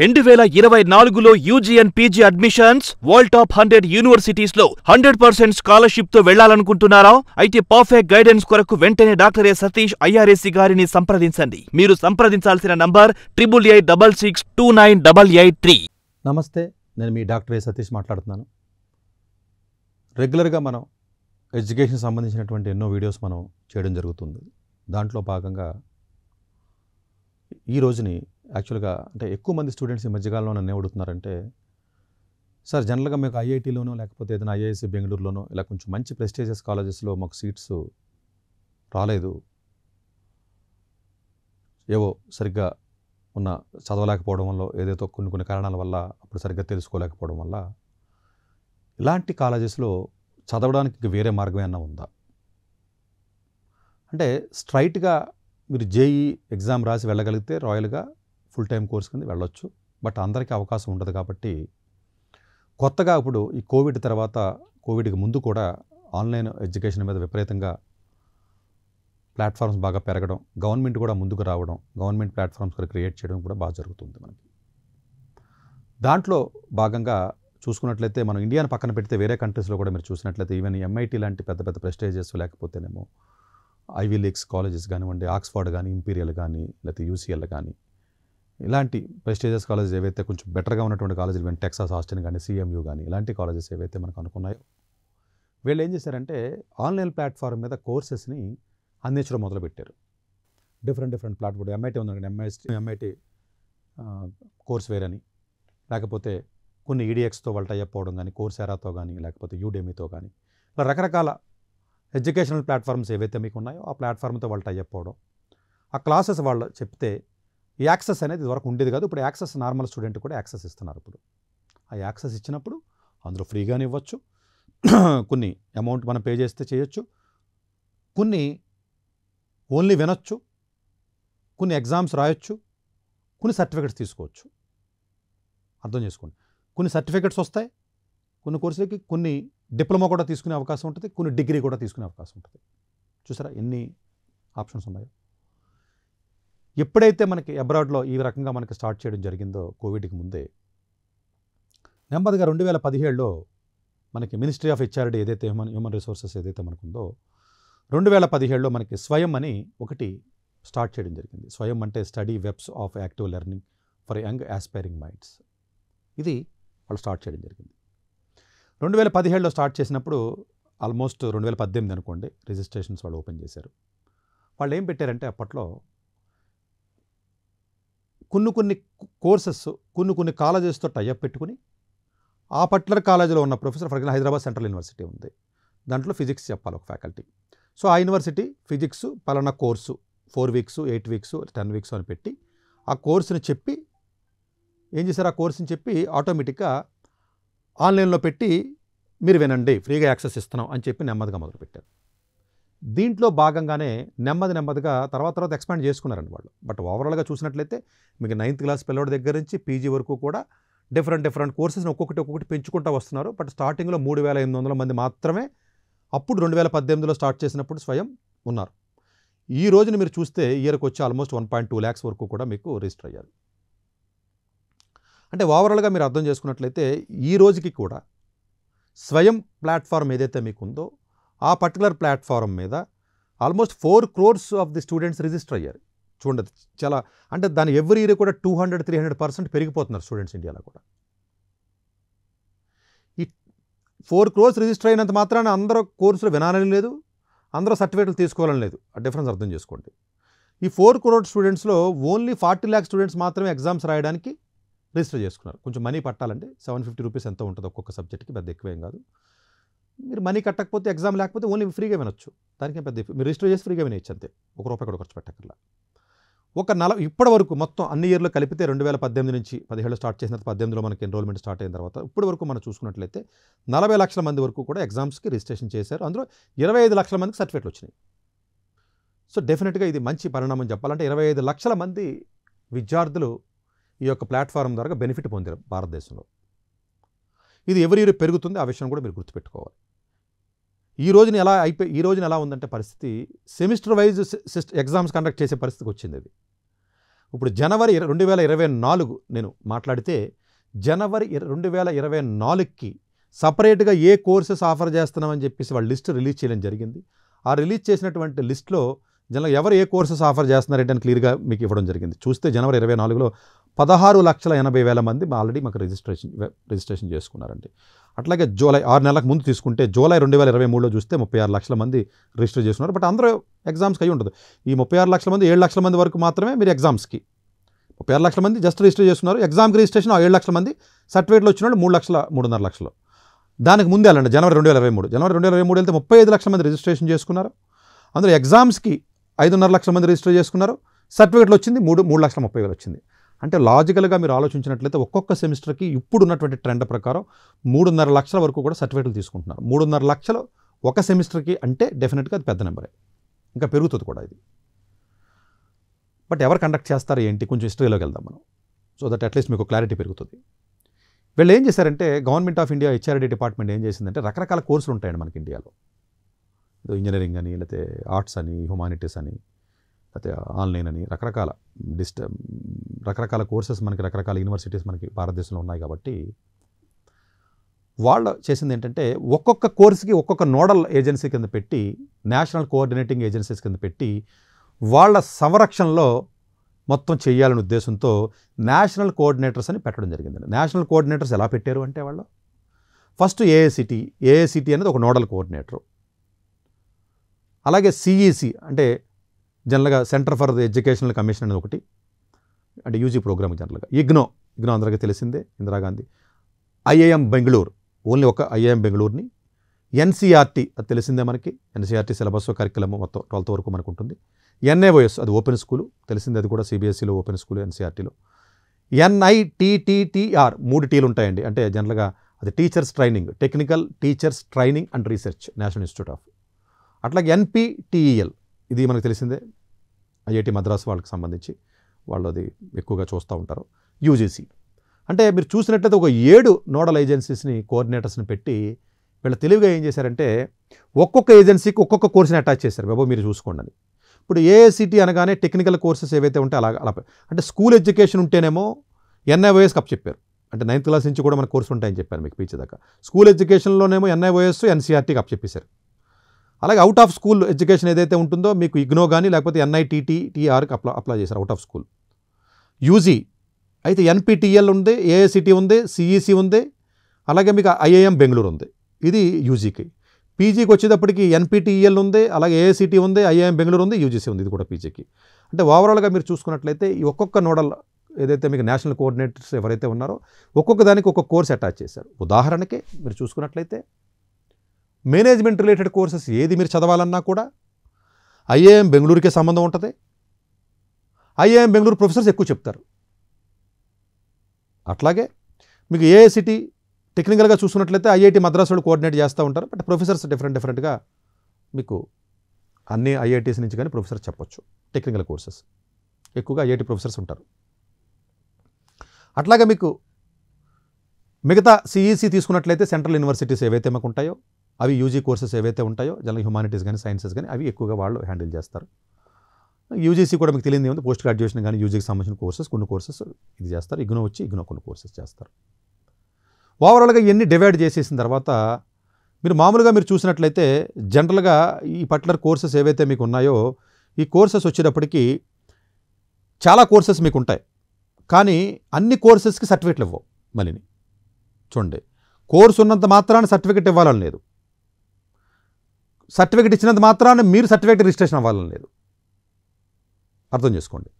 రెండు వేల ఇరవై నాలుగులో UG and PG admissions world top hundred universities లో హండ్రెడ్ పర్సెంట్ స్కాలర్షిప్ తో వెళ్లాలనుకుంటున్నారా అయితే పర్ఫెక్ట్ గైడెన్స్ కొరకు వెంటనే డాక్టర్ ఏ సతీష్ ఐఆర్ఎస్ గారిని సంప్రదించండి మీరు సంప్రదించాల్సిన number triple eight double six two nine double eight three నమస్తే నేను మీ డాక్టర్ ఏ సతీష్ మాట్లాడుతున్నాను రెగ్యులర్గా మనం ఎడ్యుకేషన్ సంబంధించినటువంటి ఎన్నో వీడియోస్ మనం చేయడం జరుగుతుంది దాంట్లో భాగంగా ఈ రోజుని యాక్చువల్గా అంటే ఎక్కువ మంది స్టూడెంట్స్ ఈ మధ్యకాలంలో నన్ను ఏమడుతున్నారంటే సార్ జనరల్గా మీకు ఐఐటీలోనో లేకపోతే ఏదైనా ఐఐఎస్ బెంగళూరులోనో ఇలా కొంచెం మంచి ప్రెస్టీజియస్ కాలేజెస్లో మాకు సీట్స్ రాలేదు ఏవో సరిగ్గా ఉన్న చదవలేకపోవడం వల్ల ఏదైతే కొన్ని కొన్ని కారణాల వల్ల అప్పుడు సరిగ్గా తెలుసుకోలేకపోవడం వల్ల ఇలాంటి కాలేజెస్లో చదవడానికి ఇంక వేరే మార్గం ఏమైనా ఉందా అంటే స్ట్రైట్గా మీరు జేఈ ఎగ్జామ్ రాసి వెళ్ళగలిగితే రాయల్గా ఫుల్ టైం కోర్స్ కింద వెళ్ళొచ్చు బట్ అందరికీ అవకాశం ఉండదు కాబట్టి కొత్తగా ఇప్పుడు ఈ కోవిడ్ తర్వాత కోవిడ్కి ముందు కూడా ఆన్లైన్ ఎడ్యుకేషన్ మీద విపరీతంగా ప్లాట్ఫామ్స్ బాగా పెరగడం గవర్నమెంట్ కూడా ముందుకు రావడం గవర్నమెంట్ ప్లాట్ఫామ్స్ కూడా క్రియేట్ చేయడం కూడా బాగా జరుగుతుంది మనకి దాంట్లో భాగంగా చూసుకున్నట్లయితే మనం ఇండియాను పక్కన పెడితే వేరే కంట్రీస్లో కూడా మీరు చూసినట్లయితే ఈవెన్ ఎంఐటీ లాంటి పెద్ద పెద్ద ప్రెస్టేజెస్ లేకపోతేనేమో ఐవీ లీగ్స్ కాలేజెస్ కానివ్వండి ఆక్స్ఫర్డ్ కానీ ఇంపీరియల్ కానీ లేకపోతే యూసీఎల్ కానీ ఇలాంటి ప్రెస్టీజియస్ కాలేజెస్ ఏవైతే కొంచెం బెటర్గా ఉన్నటువంటి కాలేజీలు వెంట టెక్సాస్ ఆస్టిన్ కానీ సిఎంయు కానీ ఇలాంటి కాలేజెస్ ఏవైతే మనకు అనుకున్నాయో వీళ్ళు ఏం చేశారంటే ఆన్లైన్ ప్లాట్ఫామ్ మీద కోర్సెస్ని అందించడం మొదలుపెట్టారు డిఫరెంట్ డిఫరెంట్ ప్లాట్ఫామ్ ఉంది కానీ ఎంఐటి ఎంఐటి కోర్స్ వేరని లేకపోతే కొన్ని ఈడిఎక్స్తో e వాళ్ళు టైప్ అవ్వడం కానీ ఎరాతో కానీ లేకపోతే యూడెమీతో కానీ ఇలా రకరకాల ఎడ్యుకేషనల్ ప్లాట్ఫామ్స్ ఏవైతే మీకు ఉన్నాయో ఆ ప్లాట్ఫామ్తో వాళ్ళు టైప్ అవ్వడం ఆ క్లాసెస్ వాళ్ళు చెప్తే యాక్సెస్ అనేది వరకు ఉండేది కాదు ఇప్పుడు యాక్సెస్ నార్మల్ స్టూడెంట్ కూడా యాక్సెస్ ఇస్తున్నారు ఇప్పుడు ఆ యాక్సెస్ ఇచ్చినప్పుడు అందులో ఫ్రీగానే ఇవ్వచ్చు కొన్ని అమౌంట్ మనం పే చేస్తే చేయొచ్చు కొన్ని ఓన్లీ వినొచ్చు కొన్ని ఎగ్జామ్స్ రాయొచ్చు కొన్ని సర్టిఫికెట్స్ తీసుకోవచ్చు అర్థం చేసుకోండి కొన్ని సర్టిఫికెట్స్ వస్తాయి కొన్ని కోర్సులకి కొన్ని డిప్లొమా కూడా తీసుకునే అవకాశం ఉంటుంది కొన్ని డిగ్రీ కూడా తీసుకునే అవకాశం ఉంటుంది చూసారా ఎన్ని ఆప్షన్స్ ఉన్నాయో ఎప్పుడైతే మనకి అబ్రాడ్లో ఈ రకంగా మనకి స్టార్ట్ చేయడం జరిగిందో కోవిడ్కి ముందే నెమ్మదిగా రెండు వేల పదిహేడులో మనకి మినిస్ట్రీ ఆఫ్ హెచ్ఆర్డీ ఏదైతే హ్యూమన్ హ్యూమన్ రిసోర్సెస్ ఏదైతే మనకుందో రెండు వేల పదిహేడులో మనకి స్వయం అని ఒకటి స్టార్ట్ చేయడం జరిగింది స్వయం అంటే study webs of active learning for young aspiring minds ఇది వాళ్ళు స్టార్ట్ చేయడం జరిగింది రెండు వేల పదిహేడులో స్టార్ట్ చేసినప్పుడు ఆల్మోస్ట్ రెండు వేల పద్దెనిమిది అనుకోండి రిజిస్ట్రేషన్స్ వాళ్ళు ఓపెన్ చేశారు వాళ్ళు ఏం పెట్టారంటే అప్పట్లో కొన్ని కొన్ని కోర్సెస్ కొన్ని కొన్ని కాలేజెస్తో టైఅప్ పెట్టుకుని ఆ పర్టికులర్ కాలేజీలో ఉన్న professor for example Hyderabad central university ఉంది దాంట్లో ఫిజిక్స్ చెప్పాలి ఒక ఫ్యాకల్టీ సో ఆ యూనివర్సిటీ ఫిజిక్స్ పలానా course four weeks eight weeks ten weeks అని పెట్టి ఆ కోర్సుని చెప్పి ఏం చేశారు ఆ కోర్సుని చెప్పి ఆటోమేటిక్గా ఆన్లైన్లో పెట్టి మీరు వినండి ఫ్రీగా యాక్సెస్ ఇస్తున్నాం అని చెప్పి నెమ్మదిగా మొదలుపెట్టారు దీంట్లో భాగంగానే నెమ్మది నెమ్మదిగా తర్వాత తర్వాత ఎక్స్పాండ్ చేసుకున్నారండి వాళ్ళు బట్ ఓవరాల్గా చూసినట్లయితే మీకు నైన్త్ క్లాస్ పిల్లవాడి దగ్గర నుంచి పీజీ వరకు కూడా డిఫరెంట్ డిఫరెంట్ కోర్సెస్ని ఒక్కొక్కటి ఒక్కొక్కటి పెంచుకుంటూ వస్తున్నారు బట్ స్టార్టింగ్లో మూడు వేల ఎనిమిది వందల మంది మాత్రమే అప్పుడు రెండు వేల పద్దెనిమిదిలో స్టార్ట్ చేసినప్పుడు స్వయం ఉన్నారు ఈ రోజున మీరు చూస్తే ఇయర్కి వచ్చి almost one point two lakhs వరకు కూడా మీకు రిజిస్టర్ అయ్యారు అంటే ఓవరాల్గా మీరు అర్థం చేసుకున్నట్లయితే ఈ రోజుకి కూడా స్వయం ప్లాట్ఫామ్ ఏదైతే మీకుందో ఆ పర్టికులర్ ప్లాట్ఫారం మీద almost four crores of the students register అయ్యారు చూడండి చాలా అంటే దాని ఎవ్రీ ఇయర్ కూడా two hundred three hundred percent పెరిగిపోతున్నారు స్టూడెంట్స్ ఇండియాలో కూడా ఈ ఫోర్ క్రోర్స్ రిజిస్టర్ అయినంత మాత్రాన అందరూ కోర్సులు వినాలని లేదు అందరూ సర్టిఫికేట్లు తీసుకోవాలని లేదు ఆ డిఫరెన్స్ అర్థం చేసుకోండి ఈ ఫోర్ క్రోర్ స్టూడెంట్స్లో ఓన్లీ ఫార్టీ ల్యాక్ స్టూడెంట్స్ మాత్రమే ఎగ్జామ్స్ రాయడానికి రిజిస్టర్ చేసుకున్నారు కొంచెం మనీ పట్టాలంటే సెవెన్ ఫిఫ్టీ రూపీస్ ఎంత ఉంటుంది ఒక్కొక్క సబ్జెక్ట్కి పెద్ద ఎక్కువేం కాదు మీరు మనీ కట్టకపోతే ఎగ్జామ్ లేకపోతే ఓన్లీ ఫ్రీగా వినొచ్చు దానికి పెద్ద మీరు రిజిస్టర్ చేసి ఫ్రీగా వినేయచ్చు అంతే ఒక రూపాయి కూడా ఖర్చు పెట్టక్కర్లా ఒక నల ఇప్పటి వరకు మొత్తం అన్ని ఇయర్లు కలిపితే రెండు వేల పద్దెనిమిది నుంచి పదిహేడు స్టార్ట్ చేసిన తర్వాత పద్దెనిమిదిలో మనకి ఎన్రోల్మెంట్ స్టార్ట్ అయిన తర్వాత ఇప్పటి వరకు మనం చూసుకున్నట్లయితే నలభై లక్షల మంది వరకు కూడా ఎగ్జామ్స్కి రిజిస్ట్రేషన్ చేశారు అందులో ఇరవై ఐదు లక్షల మందికి సర్టిఫికేట్లు వచ్చినాయి సో డెఫినెట్గా ఇది మంచి పరిణామం చెప్పాలంటే ఇరవై ఐదు లక్షల మంది విద్యార్థులు ఈ యొక్క ప్లాట్ఫారం ద్వారా బెనిఫిట్ పొందారు భారతదేశంలో ఇది ఎవరి ఇయర్ పెరుగుతుంది ఆ విషయం కూడా మీరు గుర్తుపెట్టుకోవాలి ఈ రోజున ఎలా అయిపోయి ఈ రోజున ఎలా ఉందంటే పరిస్థితి సెమిస్టర్ వైజ్ ఎగ్జామ్స్ కండక్ట్ చేసే పరిస్థితికి వచ్చింది అది ఇప్పుడు జనవరి రెండు వేల ఇరవై నాలుగు నేను మాట్లాడితే జనవరి రెండు వేల ఇరవై నాలుగుకి సపరేట్గా ఏ కోర్సెస్ ఆఫర్ చేస్తున్నామని చెప్పేసి వాళ్ళు లిస్ట్ రిలీజ్ చేయడం జరిగింది ఆ రిలీజ్ చేసినటువంటి లిస్ట్లో జనరల్ ఎవరు ఏ కోర్సెస్ ఆఫర్ చేస్తున్నారంటే అని క్లియర్గా మీకు ఇవ్వడం జరిగింది చూస్తే జనవరి ఇరవై నాలుగులో పదహారు లక్షల ఎనభై వేల మంది ఆల్రెడీ మాకు రిజిస్ట్రేషన్ రిజిస్ట్రేషన్ చేసుకున్నారండి అట్లాగే జూలై ఆరు నెలలకు ముందు తీసుకుంటే జూలై రెండు వేల ఇరవై మూడులో చూస్తే ముప్పై ఆరు లక్షల మంది రిజిస్టర్ చేస్తున్నారు బట్ అందరూ ఎగ్జామ్స్కి అయ్యి ఉంటుంది ఈ ముప్పై ఆరు లక్షల మంది ఏడు లక్షల మంది వరకు మాత్రమే మీరు ఎగ్జామ్స్కి ముప్పై ఆరు లక్షల మంది జస్ట్ రిజిస్టర్ చేస్తున్నారు ఎగ్జామ్కి రిజిస్ట్రేషన్ ఆ ఏడు లక్షల మంది సర్టిఫికేట్లు వచ్చిన వాళ్ళు మూడు లక్షల మూడున్నర లక్షలు దానికి ముందు వెళ్ళండి జనవరి రెండు వేల ఇరవై మూడు జనవరి రెండు వేల ఇరవై మూడు వెళ్తే ముప్పై ఐదు లక్షల మంది రిజిస్ట్రేషన్ చేసుకున్నారు అందులో ఎగ్జామ్స్కి ఐదున్నర లక్షల మంది రిజిస్టర్ చేసుకున్నారు సర్టిఫికేట్లు వచ్చింది మూడు మూడు లక్షల ముప్పై వేలు వచ్చింది అంటే లాజికల్గా మీరు ఆలోచించినట్లయితే ఒక్కొక్క సెమిస్టర్కి ఇప్పుడు ఉన్నటువంటి ట్రెండ్ ప్రకారం మూడున్నర లక్షల వరకు కూడా సర్టిఫికేట్లు తీసుకుంటున్నారు మూడున్నర లక్షలు ఒక సెమిస్టర్కి అంటే డెఫినెట్గా అది పెద్ద నెంబరే ఇంకా పెరుగుతుంది కూడా ఇది బట్ ఎవరు కండక్ట్ చేస్తారు ఏంటి కొంచెం హిస్టరీలోకి వెళ్దాం మనం సో దట్ అట్లీస్ట్ మీకు క్లారిటీ పెరుగుతుంది వీళ్ళు ఏం చేశారంటే government of India HRD department ఏం చేసిందంటే రకరకాల కోర్సులు ఉంటాయండి మనకి ఇండియాలో ఇంజనీరింగ్ అని లేకపోతే ఆర్ట్స్ అని హ్యుమానిటీస్ అని లేకపోతే ఆన్లైన్ అని రకరకాల డిస్ట రకరకాల కోర్సెస్ మనకి రకరకాల యూనివర్సిటీస్ మనకి భారతదేశంలో ఉన్నాయి కాబట్టి వాళ్ళు చేసింది ఏంటంటే ఒక్కొక్క కోర్సుకి ఒక్కొక్క నోడల్ ఏజెన్సీ కింద పెట్టి నేషనల్ కోఆర్డినేటింగ్ ఏజెన్సీస్ కింద పెట్టి వాళ్ళ సంరక్షణలో మొత్తం చేయాలనే ఉద్దేశంతో నేషనల్ కోఆర్డినేటర్స్ అని పెట్టడం జరిగిందండి నేషనల్ కోఆర్డినేటర్స్ ఎలా పెట్టారు అంటే వాళ్ళు ఫస్ట్ ఏఏసిటీ ఏఏసిటీ అనేది ఒక నోడల్ కోఆర్డినేటరు అలాగే సిఈసి అంటే జనరల్గా centre for the educational commission అనేది ఒకటి అంటే యూజీ ప్రోగ్రామ్ జనరల్గా ఇగ్నో ఇగ్నో అందరికీ తెలిసిందే ఇందిరాగాంధీ ఐఏఎం బెంగళూరు ఓన్లీ ఒక ఐఏఎం బెంగళూరుని ఎన్సీఆర్టీ అది తెలిసిందే మనకి ఎన్సీఆర్టీ సిలబస్ కరికులం మొత్తం ట్వెల్త్ వరకు మనకు ఉంటుంది ఎన్ఏఓఎస్ అది ఓపెన్ స్కూలు తెలిసింది అది కూడా సిబిఎస్ఈలో ఓపెన్ స్కూల్ ఎన్సీఆర్టీలో ఎన్ఐటీటీటీఆర్ మూడు టీలు ఉంటాయండి అంటే జనరల్గా అది teachers training technical teachers training and research national institute of అట్లాగే ఎన్పిటిఈఎల్ ఇది మనకు తెలిసిందే ఐఐటి మద్రాసు వాళ్ళకి సంబంధించి వాళ్ళు అది ఎక్కువగా చూస్తూ ఉంటారు యూజీసీ అంటే మీరు చూసినట్లయితే ఒక ఏడు నోడల్ ఏజెన్సీస్ని కోఆర్డినేటర్స్ని పెట్టి వీళ్ళు తెలివిగా ఏం చేశారంటే ఒక్కొక్క ఏజెన్సీకి ఒక్కొక్క కోర్సుని అటాచ్ చేశారు బాబు మీరు చూసుకోండి ఇప్పుడు ఏఐసిటీ అనగానే టెక్నికల్ కోర్సెస్ ఏవైతే ఉంటే అలా అలా అంటే స్కూల్ ఎడ్యుకేషన్ ఉంటేనేమో ఎన్ఐఓఎస్ కప్ చెప్పారు అంటే నైన్త్ క్లాస్ నుంచి కూడా మన కోర్సు ఉంటాయని చెప్పారు మీకు పీచే దాకా స్కూల్ ఎడ్యుకేషన్లోనేమో ఎన్ఐఓఎస్ ఎన్సీఆర్టీ కప్ చెప్పేశారు అలాగే అవుట్ ఆఫ్ స్కూల్ ఎడ్యుకేషన్ ఏదైతే ఉంటుందో మీకు ఇగ్నో కానీ లేకపోతే ఎన్ఐటిటిఆర్కి టీఆర్కి అప్లా అప్లై చేశారు అవుట్ ఆఫ్ స్కూల్ యూజీ అయితే ఎన్పిటిఎల్ e ఉంది ఏఐసిటీ ఉంది సిఈసి e ఉంది అలాగే మీకు ఐఏఎం బెంగళూరు ఉంది ఇది యూజీకి పీజీకి వచ్చేటప్పటికి ఎన్పిటిఈఎల్ e ఉంది అలాగే ఏఐసిటీ ఉంది ఐఏఎం బెంగళూరు ఉంది యూజీసీ ఉంది ఇది కూడా పీజీకి అంటే ఓవరాల్గా మీరు చూసుకున్నట్లయితే ఈ ఒక్కొక్క నోడల్ ఏదైతే మీకు నేషనల్ కోఆర్డినేటర్స్ ఎవరైతే ఉన్నారో ఒక్కొక్క దానికి ఒక్కొక్క కోర్స్ అటాచ్ చేశారు ఉదాహరణకి మీరు చూసుకున్నట్లయితే మేనేజ్మెంట్ రిలేటెడ్ కోర్సెస్ ఏది మీరు చదవాలన్నా కూడా ఐఏఎం బెంగళూరుకే సంబంధం ఉంటుంది ఐఏఎం బెంగళూరు ప్రొఫెసర్స్ ఎక్కువ చెప్తారు అట్లాగే మీకు ఏఐసిటీ టెక్నికల్గా చూసుకున్నట్లయితే ఐఐటి మద్రాసులు కోఆర్డినేట్ చేస్తూ ఉంటారు బట్ ప్రొఫెసర్స్ డిఫరెంట్ డిఫరెంట్గా మీకు అన్ని ఐఐటీస్ నుంచి కానీ ప్రొఫెసర్స్ చెప్పొచ్చు టెక్నికల్ కోర్సెస్ ఎక్కువగా ఐఐటి ప్రొఫెసర్స్ ఉంటారు అట్లాగే మీకు మిగతా సిఈసి తీసుకున్నట్లయితే సెంట్రల్ యూనివర్సిటీస్ ఏవైతే మాకు ఉంటాయో అవి యూజీ కోర్సెస్ ఏవైతే ఉంటాయో జనరల్ హ్యుమానిటీస్ కానీ సైన్సెస్ కానీ అవి ఎక్కువగా వాళ్ళు హ్యాండిల్ చేస్తారు యూజీసీ కూడా మీకు తెలియదు పోస్ట్ గ్రాడ్యుయేషన్ కానీ యూజీకి సంబంధించిన కోర్సెస్ కొన్ని కోర్సెస్ ఇది చేస్తారు ఇగ్నో వచ్చి ఇగ్నో కొన్ని కోర్సెస్ చేస్తారు ఓవరాల్గా ఇవన్నీ డివైడ్ చేసేసిన తర్వాత మీరు మామూలుగా మీరు చూసినట్లయితే జనరల్గా ఈ పర్టికులర్ కోర్సెస్ ఏవైతే మీకు ఉన్నాయో ఈ కోర్సెస్ వచ్చేటప్పటికి చాలా కోర్సెస్ మీకు ఉంటాయి కానీ అన్ని కోర్సెస్కి సర్టిఫికెట్లు ఇవ్వవు మళ్ళీని చూడండి కోర్సు ఉన్నంత మాత్రాన సర్టిఫికెట్ ఇవ్వాలని లేదు సర్టిఫికేట్ ఇచ్చినంత మాత్రాన మీరు సర్టిఫికేట్ రిజిస్ట్రేషన్ అవ్వాలని లేదు అర్థం చేసుకోండి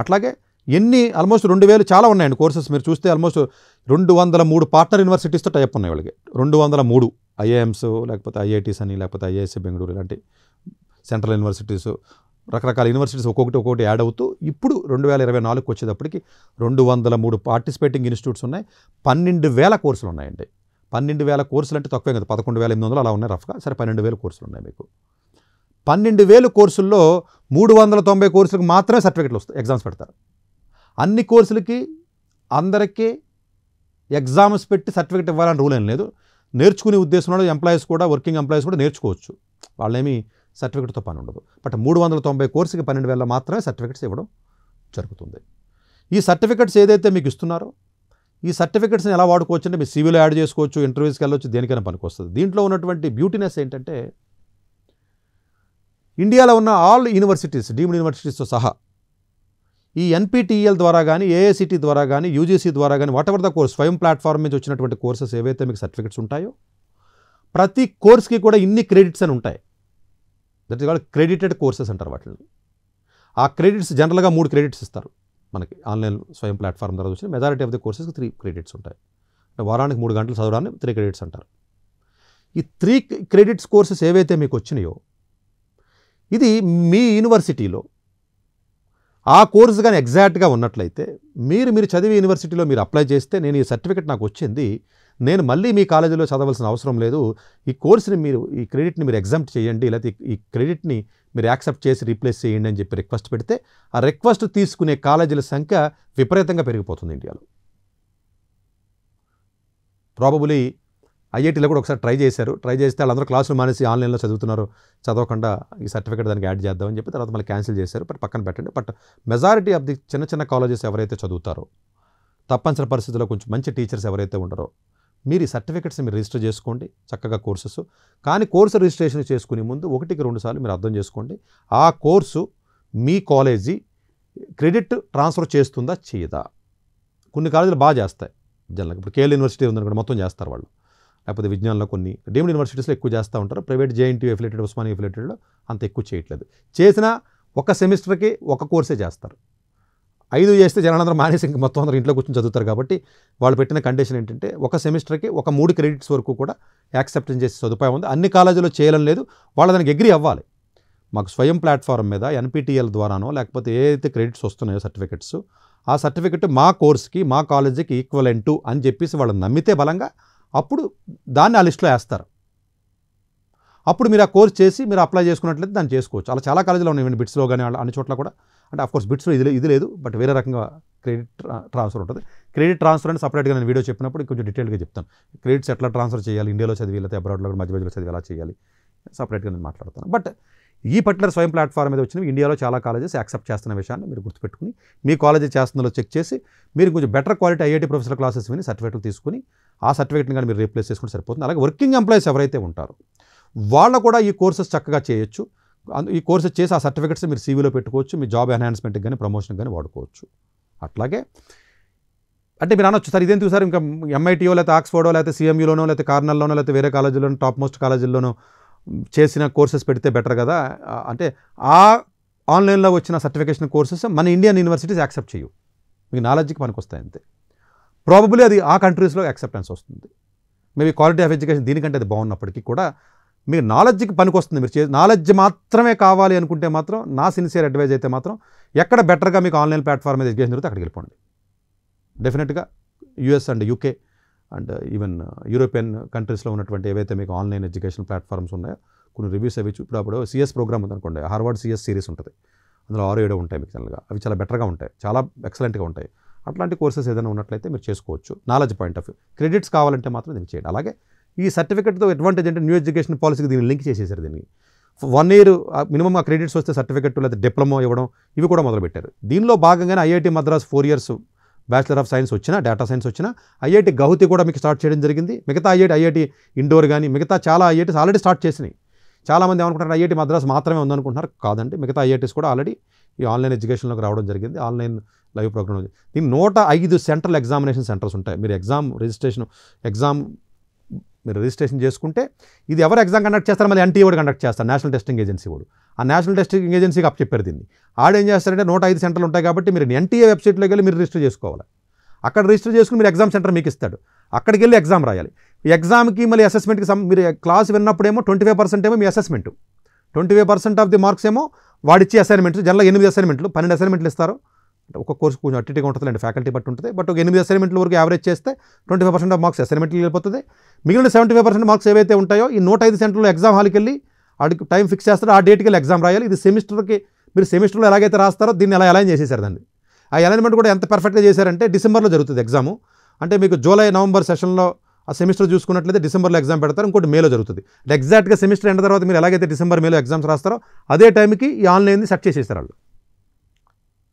అట్లాగే ఎన్ని ఆల్మోస్ట్ రెండు వేలు చాలా ఉన్నాయండి కోర్సెస్ మీరు చూస్తే ఆల్మోస్ట్ రెండు వందల మూడు పార్ట్నర్ యూనివర్సిటీస్తో టైప్ ఉన్నాయి వాళ్ళకి రెండు వందల మూడు ఐఏఎమ్స్ లేకపోతే ఐఐటీస్ అని లేకపోతే ఐఏఎస్సీ బెంగళూరు ఇలాంటి సెంట్రల్ యూనివర్సిటీస్ రకరకాల యూనివర్సిటీస్ ఒక్కొక్కటి ఒక్కొక్కటి యాడ్ అవుతూ ఇప్పుడు రెండు వేల ఇరవై నాలుగుకి వచ్చేటప్పటికి రెండు వందల మూడు పార్టిసిపేటింగ్ ఇన్స్టిట్యూట్స్ ఉన్నాయి పన్నెండు వేల కోర్సులు ఉన్నాయండి పన్నెండు వేల కోర్సులు అంటే తక్కువే కదా పదకొండు వేల ఎనిమిది వందలు అలా ఉన్నాయి రఫ్గా సరే పన్నెండు వేల కోర్సులు ఉన్నాయి మీకు పన్నెండు వేలు కోర్సుల్లో మూడు వందల తొంభై కోర్సులకు మాత్రమే సర్టిఫికెట్లు వస్తాయి ఎగ్జామ్స్ పెడతారు అన్ని కోర్సులకి అందరికీ ఎగ్జామ్స్ పెట్టి సర్టిఫికెట్ ఇవ్వాలని రూల్ ఏం లేదు నేర్చుకునే ఉద్దేశంలో ఎంప్లాయీస్ కూడా వర్కింగ్ ఎంప్లాయీస్ కూడా నేర్చుకోవచ్చు వాళ్ళేమి సర్టిఫికెట్తో పని ఉండదు బట్ మూడు వందల తొంభై కోర్సుకి పన్నెండు వేల మాత్రమే సర్టిఫికెట్స్ ఇవ్వడం జరుగుతుంది ఈ సర్టిఫికెట్స్ ఏదైతే మీకు ఇస్తున్నారో ఈ సర్టిఫికెట్స్ని ఎలా వాడుకోవచ్చు అంటే మీ సివిలో యాడ్ చేసుకోవచ్చు ఇంటర్వ్యూస్కి వెళ్ళొచ్చు దేనికైనా పనికొస్తుంది దీంట్లో ఉన్నటువంటి బ్యూటీనెస్ ఏంటంటే ఇండియాలో ఉన్న ఆల్ యూనివర్సిటీస్ డీమ్డ్ యూనివర్సిటీస్తో సహా ఈ ఎన్పిటిఈఎల్ ద్వారా కానీ ఏఐసిటీ ద్వారా కానీ యూజీసీ ద్వారా కానీ whatever the course Swayam platform నుంచి వచ్చినటువంటి కోర్సెస్ ఏవైతే మీకు సర్టిఫికెట్స్ ఉంటాయో ప్రతి కోర్స్కి కూడా ఇన్ని క్రెడిట్స్ అని ఉంటాయి that is called credited courses అంటారు వాటిని ఆ క్రెడిట్స్ జనరల్గా మూడు క్రెడిట్స్ ఇస్తారు మనకి ఆన్లైన్ స్వయం ప్లాట్ఫామ్ ద్వారా వచ్చిన మెజారిటీ ఆఫ్ ది కోర్సెస్కి త్రీ క్రెడిట్స్ ఉంటాయి అంటే వారానికి మూడు గంటలు చదవడాన్ని త్రీ క్రెడిట్స్ అంటారు ఈ త్రీ క్రెడిట్స్ కోర్సెస్ ఏవైతే మీకు వచ్చినాయో ఇది మీ యూనివర్సిటీలో ఆ కోర్సు కానీ ఎగ్జాక్ట్గా ఉన్నట్లయితే మీరు మీరు చదివే యూనివర్సిటీలో మీరు అప్లై చేస్తే నేను ఈ సర్టిఫికెట్ నాకు వచ్చింది నేను మళ్ళీ మీ కాలేజీలో చదవాల్సిన అవసరం లేదు ఈ కోర్సుని మీరు ఈ క్రెడిట్ని మీరు ఎగ్జామ్ట్ చేయండి లేకపోతే ఈ క్రెడిట్ని మీరు యాక్సెప్ట్ చేసి రీప్లేస్ చేయండి అని చెప్పి రిక్వెస్ట్ పెడితే ఆ రిక్వెస్ట్ తీసుకునే కాలేజీల సంఖ్య విపరీతంగా పెరిగిపోతుంది ఇండియాలో ప్రాబబులీ ఐఐటీలో కూడా ఒకసారి ట్రై చేశారు ట్రై చేస్తే వాళ్ళందరూ క్లాసులు మానేసి ఆన్లైన్లో చదువుతున్నారు చదవకుండా ఈ సర్టిఫికేట్ దానికి యాడ్ చేద్దామని చెప్పి తర్వాత మళ్ళీ క్యాన్సిల్ చేశారు బట్ పక్కన పెట్టండి బట్ మెజారిటీ ఆఫ్ ది చిన్న చిన్న కాలేజెస్ ఎవరైతే చదువుతారో తప్పనిసరి పరిస్థితుల్లో కొంచెం మంచి టీచర్స్ ఎవరైతే ఉంటారో మీరు ఈ సర్టిఫికెట్స్ మీరు రిజిస్టర్ చేసుకోండి చక్కగా కోర్సెస్ కానీ కోర్సు రిజిస్ట్రేషన్ చేసుకునే ముందు ఒకటికి రెండు సార్లు మీరు అర్థం చేసుకోండి ఆ కోర్సు మీ కాలేజీ క్రెడిట్ ట్రాన్స్ఫర్ చేస్తుందా చేయదా కొన్ని కాలేజీలు బాగా చేస్తాయి జనరల్గా ఇప్పుడు కేఎల్ యూనివర్సిటీ ఉందనుకోండి మొత్తం చేస్తారు వాళ్ళు లేకపోతే విజ్ఞానంలో కొన్ని డీమ్డ్ యూనివర్సిటీస్లో ఎక్కువ చేస్తూ ఉంటారు ప్రైవేట్ జేఎన్టీ ఎఫిలేటెడ్ ఉస్మానియా ఎఫిలేటెడ్లో అంత ఎక్కువ చేయట్లేదు చేసిన ఒక సెమిస్టర్కి ఒక కోర్సే చేస్తారు ఐదు చేస్తే జనాలందరూ మానేసి ఇంక మొత్తం అందరూ ఇంట్లో కూర్చొని చదువుతారు కాబట్టి వాళ్ళు పెట్టిన కండిషన్ ఏంటంటే ఒక సెమిస్టర్కి ఒక మూడు క్రెడిట్స్ వరకు కూడా యాక్సెప్టెన్స్ చేసే సదుపాయం ఉంది అన్ని కాలేజీలో చేయడం లేదు వాళ్ళు దానికి ఎగ్రీ అవ్వాలి మాకు స్వయం ప్లాట్ఫారం మీద ఎన్పిటిఎల్ ద్వారానో లేకపోతే ఏదైతే క్రెడిట్స్ వస్తున్నాయో సర్టిఫికెట్స్ ఆ సర్టిఫికెట్ మా కోర్స్కి మా కాలేజీకి ఈక్వలెంటు అని చెప్పేసి వాళ్ళు నమ్మితే బలంగా అప్పుడు దాన్ని ఆ లిస్ట్లో వేస్తారు అప్పుడు మీరు ఆ కోర్స్ చేసి మీరు అప్లై చేసుకున్నట్లయితే దాన్ని చేసుకోవచ్చు అలా చాలా కాలేజీలో ఉన్నాయి బిట్స్లో కానీ అన్ని చోట్ల కూడా అంటే కోర్స్ బిట్స్లో ఇది ఇది లేదు బట్ వేరే రకంగా క్రెడిట్ ట్రాన్స్ఫర్ ఉంటుంది క్రెడిట్ ట్రాన్స్ఫర్ అని సపరేట్గా నేను వీడియో చెప్పినప్పుడు కొంచెం డీటెయిల్గా చెప్తాను క్రెడిట్స్ ఎట్లా ట్రాన్స్ఫర్ చేయాలి ఇండియాలో చదివి లేకపోతే అబ్రాడ్లో కూడా మధ్య మధ్యలో చదివి ఎలా చేయాలి సపరేట్గా నేను మాట్లాడుతాను బట్ ఈ పర్టికులర్ స్వయం ప్లాట్ఫామ్ మీద వచ్చినవి ఇండియాలో చాలా కాలేజెస్ యాక్సెప్ట్ చేస్తున్న విషయాన్ని మీరు గుర్తుపెట్టుకుని మీ కాలేజీ చేస్తుందో చెక్ చేసి మీరు కొంచెం better quality IIT professor classes విని సర్టిఫికేట్లు తీసుకుని ఆ సర్టిఫికేట్ని కానీ మీరు రీప్లేస్ చేసుకుంటే సరిపోతుంది అలాగే వర్కింగ్ ఎంప్లాయీస్ ఎవరైతే ఉంటారో వాళ్ళు కూడా ఈ కోర్సెస్ చక్కగా చేయొచ్చు ఈ కోర్సు చేసి ఆ సర్టిఫికెట్స్ మీరు సీవీలో పెట్టుకోవచ్చు మీ జాబ్ ఎన్హాన్స్మెంట్కి కానీ ప్రమోషన్కి కానీ వాడుకోవచ్చు అట్లాగే అంటే మీరు అనొచ్చు సార్ ఇదేం చూసారు ఇంకా ఎంఐటీఓ లేకపోతే ఆక్స్ఫోర్డో లేకపోతే సీఎంయూలోనో లేకపోతే కార్నర్లోనో లేకపోతే వేరే కాలేజీలోనో టాప్ మోస్ట్ కాలేజీల్లోనో చేసిన కోర్సెస్ పెడితే బెటర్ కదా అంటే ఆ ఆన్లైన్లో వచ్చిన సర్టిఫికేషన్ కోర్సెస్ మన ఇండియన్ యూనివర్సిటీస్ యాక్సెప్ట్ చేయవు మీకు నాలెడ్జ్కి వస్తాయి అంతే ప్రాబబ్లీ అది ఆ కంట్రీస్లో యాక్సెప్టెన్స్ వస్తుంది మేబీ క్వాలిటీ ఆఫ్ ఎడ్యుకేషన్ దీనికంటే అది బాగున్నప్పటికీ కూడా మీకు నాలెడ్జ్కి పనికొస్తుంది మీరు చే నాలెడ్జ్ మాత్రమే కావాలి అనుకుంటే మాత్రం నా సిన్సియర్ అడ్వైజ్ అయితే మాత్రం ఎక్కడ బెటర్గా మీకు ఆన్లైన్ ప్లాట్ఫామ్ మీద ఎడ్యుకేషన్ దొరికితే అక్కడికి వెళ్ళిపోండి డెఫినెట్గా US and UK and even European కంట్రీస్లో ఉన్నటువంటి ఏవైతే మీకు ఆన్లైన్ ఎడ్యుకేషన్ ప్లాట్ఫామ్స్ ఉన్నాయో కొన్ని రివ్యూస్ అవి ఇప్పుడు అప్పుడు సిఎస్ ప్రోగ్రామ్ ఉందనుకోండి హార్వర్డ్ సిఎస్ సిరీస్ ఉంటుంది అందులో ఆరు ఏడో ఉంటాయి మీకు జనరల్గా అవి చాలా బెటర్గా ఉంటాయి చాలా ఎక్సలెంట్గా ఉంటాయి అట్లాంటి కోర్సెస్ ఏదైనా ఉన్నట్లయితే మీరు చేసుకోవచ్చు knowledge point of view credits కావాలంటే మాత్రం దీన్ని చేయండి అలాగే ఈ సర్టిఫికెట్తో అడ్వాంటేజ్ అంటే న్యూ ఎడ్యుకేషన్ పాలసీకి దీన్ని లింక్ చేసేసారు దీన్ని వన్ ఇయర్ మినిమం ఆ క్రెడిట్స్ వస్తే సర్టిఫికెట్ లేదా డిప్లొమా ఇవ్వడం ఇవి కూడా మొదలుపెట్టారు దీనిలో భాగంగానే IIT Madras four years bachelor of science వచ్చినా డేటా సైన్స్ వచ్చినా ఐఐటి గౌతి కూడా మీకు స్టార్ట్ చేయడం జరిగింది మిగతా ఐఐటి ఐఐటి ఇండోర్ కానీ మిగతా చాలా ఐఐటీస్ ఆల్రెడీ స్టార్ట్ చేసినాయి చాలామంది ఏమనుకుంటారు ఐఐటి మద్రాస్ మాత్రమే ఉందనుకుంటున్నారు కాదండి మిగతా ఐఐటీస్ కూడా ఆల్రెడీ ఈ ఆన్లైన్ ఎడ్యుకేషన్లోకి రావడం జరిగింది ఆన్లైన్ లైవ్ ప్రోగ్రామ్ దీన్ని నూట ఐదు సెంట్రల్ ఎగ్జామినేషన్ సెంటర్స్ ఉంటాయి మీరు ఎగ్జామ్ రిజిస్ట్రేషన్ ఎగ్జామ్ మీరు రిజిస్ట్రేషన్ చేసుకుంటే ఇది ఎవరు ఎగ్జామ్ కండక్ట్ చేస్తారు మళ్ళీ ఎన్టీఏ వాడు కండక్ట్ చేస్తారు నేషనల్ టెస్టింగ్ ఏజెన్సీ వాడు ఆ నేషనల్ టెస్టింగ్ ఏజెన్సీకి అప్పచెప్పారు దీన్ని ఆడేం చేస్తారంటే నూట ఐదు సెంటర్లు ఉంటాయి కాబట్టి మీరు ఎన్టీఏ వెబ్సైట్లోకి వెళ్ళి మీరు రిజిస్టర్ చేసుకోవాలి అక్కడ రిజిస్టర్ చేసుకుని మీరు ఎగ్జామ్ సెంటర్ మీకు ఇస్తాడు అక్కడికి వెళ్ళి ఎగ్జామ్ రాయాలి ఎగ్జామ్కి మళ్ళీ అసెస్మెంట్కి సమ్ మీరు క్లాస్ విన్నప్పుడేమో ట్వంటీ ఫైవ్ పర్సెంట్ ఏమో మీ assessment twenty five percent of the marks ఏమో వాడిచ్చే అసైన్మెంట్స్ జనరల్ ఎనిమిది అసైన్మెంట్లు పన్నెండు అసైన్మెంట్లు ఇస్తారు ఒక కోర్సు కొంచెం అట్టిగా ఉంటుందండి ఫ్యాకల్టీ బట్టి ఉంటుంది బట్ ఒక ఎనిమిది అసైన్మెంట్లు వరకు యావరేజ్ చేస్తే twenty five percent of marks అసైన్మెంట్లు వెళ్ళిపోతుంది మిగిలిన సెవెంటీ ఫైవ్ పర్సెంట్ మార్క్స్ ఏవైతే ఉంటాయో ఈ నూట ఐదు సెంటర్లో ఎగ్జామ్ హాల్కి వెళ్ళి ఆడికి టైం ఫిక్స్ చేస్తారు ఆ డేట్కి వెళ్ళి ఎగ్జామ్ రాయాలి ఇది సెమిస్టర్కి మీరు సెమిస్టర్లో ఎలాగైతే రాస్తారో దీన్ని ఎలా అలైన్ చేసేసారు దాన్ని ఆ అలైన్మెంట్ కూడా ఎంత పర్ఫెక్ట్గా చేశారంటే డిసెంబర్లో జరుగుతుంది ఎగ్జాము అంటే మీకు జూలై నవంబర్ సెషన్లో ఆ సెమిస్టర్ చూసుకున్నట్లయితే డిసెంబర్లో ఎగ్జామ్ పెడతారు ఇంకోటి మేలో జరుగుతుంది ఎగ్జాక్ట్గా సెమిస్టర్ ఎండ్ తర్వాత మీరు ఎలాగైతే డిసెంబర్ మేలో ఎగ్జామ్స్ రాస్తారో అదే టైంకి ఈ ఆన్లైన్ని సెట్ చేసేస్తారు వాళ్ళు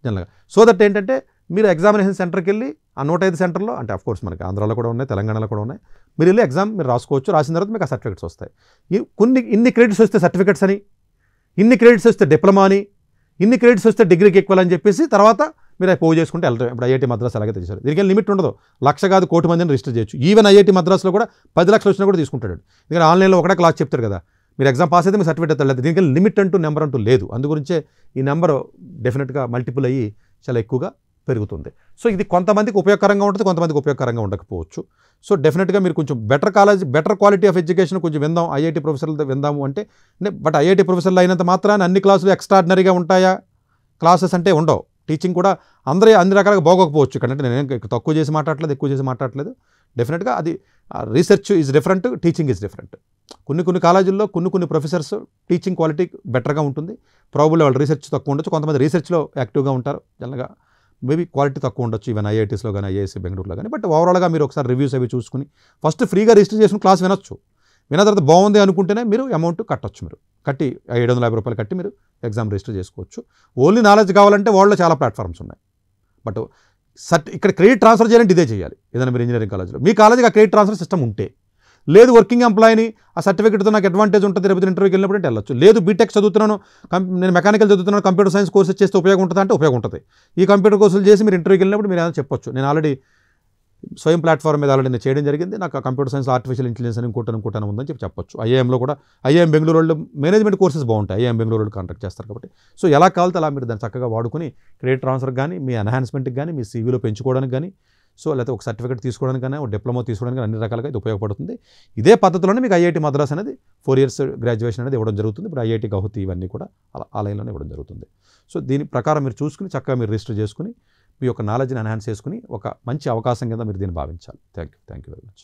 జనరల్గా సో దట్ ఏంటంటే మీరు ఎగ్జామినేషన్ సెంటర్కి వెళ్ళి ఆ నూట ఐదు సెంటర్లో అంటే అఫ్కోర్స్ మనకి ఆంధ్రాలో కూడా ఉన్నాయి తెలంగాణలో కూడా ఉన్నాయి మీరు వెళ్ళి ఎగ్జామ్ మీరు రాసుకోవచ్చు రాసిన తర్వాత మీకు ఆ సర్టిఫికెట్స్ వస్తాయి కొన్ని ఇన్ని క్రెడిట్స్ వస్తే సర్టిఫికెట్స్ అని ఇన్ని క్రెడిట్స్ వస్తే డిప్లొమా అని ఇన్ని క్రెడిట్స్ వస్తే డిగ్రీకి ఎక్కువ అని చెప్పేసి తర్వాత మీరు పోగు చేసుకుంటే వెళ్తాం ఇప్పుడు ఐఐటి మద్రాస్ అలాగే తెచ్చారు దీనికి లిమిట్ ఉండదు లక్ష కాదు కోటి మందిని రిజిస్టర్ చేయొచ్చు ఈవెన్ ఐఐటి మద్రాస్లో కూడా పది లక్షలు వచ్చినా కూడా తీసుకుంటాడు ఎందుకంటే ఆన్లైన్లో ఒకటే క్లాస్ చెప్తారు కదా మీరు ఎగ్జామ్ పాస్ అయితే మీ సర్టిఫికేట్ లేదు దీనికి లిమిట్ అంటూ నెంబర్ అంటూ లేదు అందుగురించే ఈ నెంబర్ డెఫినెట్గా మల్టిపుల్ అయ్యి చాలా ఎక్కువగా పెరుగుతుంది సో ఇది కొంతమందికి ఉపయోగకరంగా ఉంటుంది కొంతమందికి ఉపయోగకరంగా ఉండకపోవచ్చు సో డెఫినెట్గా మీరు కొంచెం better college better quality of education కొంచెం విందాం ఐఐటి ప్రొఫెసర్లతో విందాము అంటే బట్ ఐఐటి ప్రొఫెసర్లు అయినంత మాత్రాన్ని అన్ని క్లాసులు ఎక్స్ట్రాడినరీగా ఉంటాయా క్లాసెస్ అంటే ఉండవు టీచింగ్ కూడా అందరూ అన్ని రకాలుగా బాగోకపోవచ్చు ఇక్కడ అంటే నేను తక్కువ చేసి మాట్లాడలేదు ఎక్కువ చేసి మాట్లాడలేదు డెఫినెట్గా అది research is different teaching is different కొన్ని కొన్ని కాలేజీల్లో కొన్ని కొన్ని ప్రొఫెసర్స్ టీచింగ్ క్వాలిటీ బెటర్గా ఉంటుంది ప్రాబుల్ వాళ్ళు రీసెర్చ్ తక్కువ ఉండొచ్చు కొంతమంది రీసెర్చ్లో యాక్టివ్గా ఉంటారు జనరల్గా మేబీ క్వాలిటీ తక్కువ ఉండొచ్చు ఈవెన్ ఐఐటీస్లో కానీ ఐఏఎస్ బెంగళూరులో కానీ బట్ ఓవరాల్గా మీరు ఒకసారి రివ్యూస్ అవి చూసుకుని ఫస్ట్ ఫ్రీగా రిజిస్టర్ చేసుకుని క్లాస్ వినొచ్చు విన్న తర్వాత బాగుంది అనుకుంటేనే మీరు అమౌంట్ కట్టొచ్చు మీరు కట్టి ఏడు వందల యాభై రూపాయలు కట్టి మీరు ఎగ్జామ్ రిజిస్టర్ చేసుకోవచ్చు ఓన్లీ నాలెడ్జ్ కావాలంటే వాళ్ళు చాలా ప్లాట్ఫామ్స్ ఉన్నాయి బట్ సర్ ఇక్కడ క్రెడిట్ ట్రాన్స్ఫర్ చేయాలంటే ఇదే చేయాలి ఏదైనా మీరు ఇంజనీరింగ్ కాలేజ్లో మీ కాలేజీకి ఆ క్రెడిట్ ట్రాన్స్ఫర్ సిస్టమ్ ఉంటే లేదు వర్కింగ్ ఎంప్లాయీని ఆ సర్టిఫికేట్తో నాకు అడ్వాంటేజ్ ఉంటుంది రేపు ఇంటర్వ్యూకి వెళ్ళినప్పుడు అంటే వెళ్ళచ్చు లేదు బీటెక్ చదువుతున్నాను నేను మెకానికల్ చదువుతున్నాను కంప్యూటర్ సైన్స్ కోర్సెస్ చేస్తే ఉపయోగం ఉంటుంది అంటే ఉపయోగం ఉంటుంది ఈ కంప్యూటర్ కోర్సులు చేసి మీరు ఇంటర్వ్యూకి వెళ్ళినప్పుడు మీరు ఏదైనా చెప్పొచ్చు నేను ఆల్రెడీ స్వయం ప్లాట్ఫామ్ మీద ఆల్రెడీ నేను చేయడం జరిగింది నాకు కంప్యూటర్ సైన్స్ ఆర్టిఫిషియల్ ఇంటెలిజెన్స్ అని ఇంకోటి అనుకుంటాను ఉందని చెప్పి చెప్పొచ్చు ఐఏఎంలో కూడా ఐఏఎం బెంగళూరులో వాళ్ళు మేనేజ్మెంట్ కోర్సెస్ బాగుంటాయి ఐఏఎం బెంగళూరు కాంటాక్ట్ చేస్తారు కాబట్టి సో ఎలా కావాలో అలా మీరు దాన్ని చక్కగా వాడుకుని క్రెడిట్ ట్రాన్స్ఫర్ కానీ మీ ఎన్హాన్స్మెంట్కి కానీ మీ సీవీలో పెంచుకోవడానికి కానీ సో లేకపోతే ఒక సర్టిఫికేట్ తీసుకోవడానికైనా ఒక డిప్లొమా తీసుకోవడానికి అన్ని రకాలుగా ఉపయోగపడుతుంది ఇదే పద్ధతిలోనే మీకు ఐఐటి మద్రాస్ అనేది ఫోర్ ఇయర్స్ గ్రాడ్యుయేషన్ అనేది ఇవ్వడం జరుగుతుంది ఇప్పుడు ఐఐటి గౌహతి ఇవన్నీ కూడా ఆలయంలోనే ఇవ్వడం జరుగుతుంది సో దీని ప్రకారం మీరు చూసుకుని చక్కగా మీరు రిజిస్టర్ చేసుకుని మీ యొక్క నాలెడ్జ్ని ఎన్హాన్స్ చేసుకుని ఒక మంచి అవకాశం కింద మీరు దీన్ని భావించాలి thank you thank you very much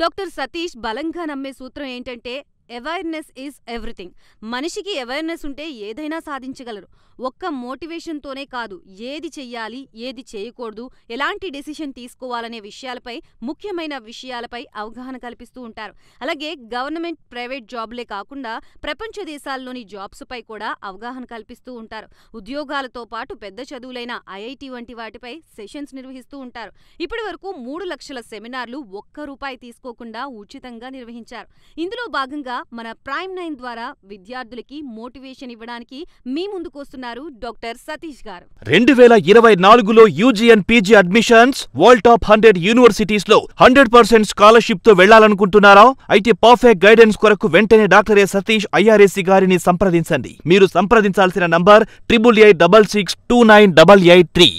doctor Satish బలంగా నమ్మే సూత్రం ఏంటంటే అవేర్నెస్ ఈజ్ ఎవ్రీథింగ్ మనిషికి అవేర్నెస్ ఉంటే ఏదైనా సాధించగలరు ఒక్క మోటివేషన్తోనే కాదు ఏది చెయ్యాలి ఏది చేయకూడదు ఎలాంటి డెసిషన్ తీసుకోవాలనే విషయాలపై ముఖ్యమైన విషయాలపై అవగాహన కల్పిస్తూ ఉంటారు అలాగే గవర్నమెంట్ ప్రైవేట్ జాబ్లే కాకుండా ప్రపంచ దేశాల్లోని జాబ్స్పై కూడా అవగాహన కల్పిస్తూ ఉంటారు ఉద్యోగాలతో పాటు పెద్ద చదువులైన ఐఐటి వంటి వాటిపై సెషన్స్ నిర్వహిస్తూ ఉంటారు ఇప్పటి వరకు మూడు లక్షల సెమినార్లు ఒక్క రూపాయి తీసుకోకుండా ఉచితంగా నిర్వహించారు ఇందులో భాగంగా మన ప్రైమ్ నైన్ ద్వారా విద్యార్థులకి మోటివేషన్ ఇవ్వడానికి మీ ముందుకొస్తున్న అన్నారు డాక్టర్ సతీష్ గారు రెండు వేల ఇరవై నాలుగులో UG and PG admissions world top hundred universities లో హండ్రెడ్ పర్సెంట్ స్కాలర్షిప్ తో వెళ్లాలనుకుంటున్నారా అయితే పర్ఫెక్ట్ గైడెన్స్ కొరకు వెంటనే డాక్టర్ ఏ సతీష్ ఐఆర్ఏసీ గారిని సంప్రదించండి మీరు సంప్రదించాల్సిన number triple eight double six two nine double eight three